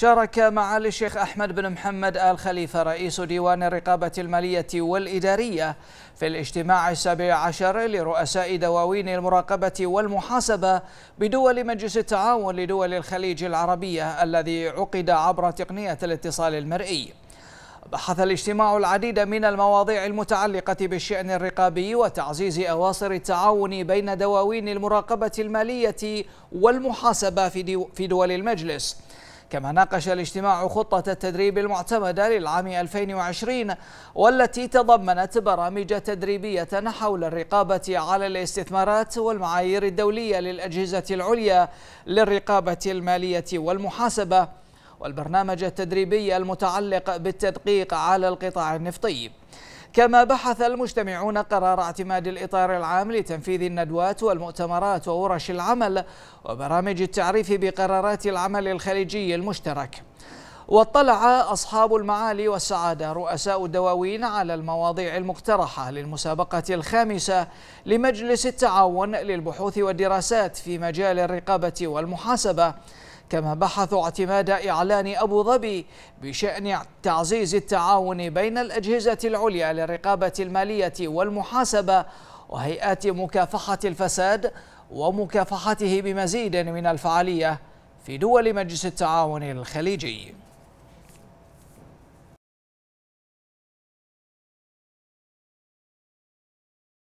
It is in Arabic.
شارك معالي الشيخ أحمد بن محمد آل خليفة رئيس ديوان الرقابة المالية والإدارية في الاجتماع السابع عشر لرؤساء دواوين المراقبة والمحاسبة بدول مجلس التعاون لدول الخليج العربية الذي عقد عبر تقنية الاتصال المرئي بحث الاجتماع العديد من المواضيع المتعلقة بالشأن الرقابي وتعزيز أواصر التعاون بين دواوين المراقبة المالية والمحاسبة في دول المجلس كما ناقش الاجتماع خطة التدريب المعتمدة للعام 2020 والتي تضمنت برامج تدريبية حول الرقابة على الاستثمارات والمعايير الدولية للأجهزة العليا للرقابة المالية والمحاسبة والبرنامج التدريبي المتعلق بالتدقيق على القطاع النفطي كما بحث المجتمعون قرار اعتماد الإطار العام لتنفيذ الندوات والمؤتمرات وورش العمل وبرامج التعريف بقرارات العمل الخليجي المشترك واطلع أصحاب المعالي والسعادة رؤساء الدواوين على المواضيع المقترحة للمسابقة الخامسة لمجلس التعاون للبحوث والدراسات في مجال الرقابة والمحاسبة كما بحثوا اعتماد إعلان أبو ظبي بشأن تعزيز التعاون بين الأجهزة العليا للرقابة المالية والمحاسبة وهيئات مكافحة الفساد ومكافحته بمزيد من الفعالية في دول مجلس التعاون الخليجي